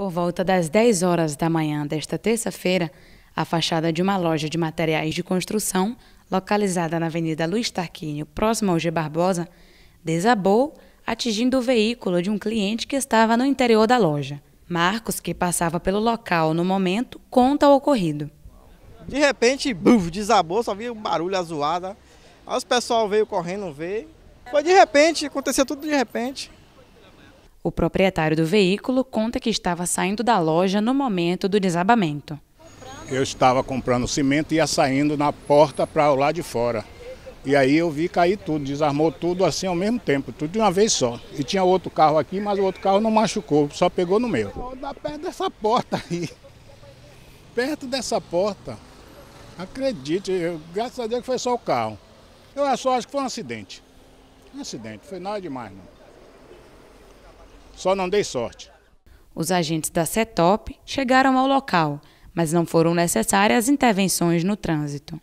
Por volta das 10 horas da manhã desta terça-feira, a fachada de uma loja de materiais de construção, localizada na Avenida Luiz Tarquinho, próximo ao G. Barbosa, desabou, atingindo o veículo de um cliente que estava no interior da loja. Marcos, que passava pelo local no momento, conta o ocorrido. De repente, buf, desabou, só via um barulho azuada. Aí o pessoal veio correndo ver. Foi de repente, aconteceu tudo de repente. O proprietário do veículo conta que estava saindo da loja no momento do desabamento. Eu estava comprando cimento e ia saindo na porta para o lado de fora. E aí eu vi cair tudo, desarmou tudo assim ao mesmo tempo, tudo de uma vez só. E tinha outro carro aqui, mas o outro carro não machucou, só pegou no meu. Da tá perto dessa porta aí. Perto dessa porta. Acredite, eu, graças a Deus que foi só o carro. Eu só acho que foi um acidente. Um acidente, foi nada demais não. Só não dei sorte. Os agentes da CETOP chegaram ao local, mas não foram necessárias intervenções no trânsito.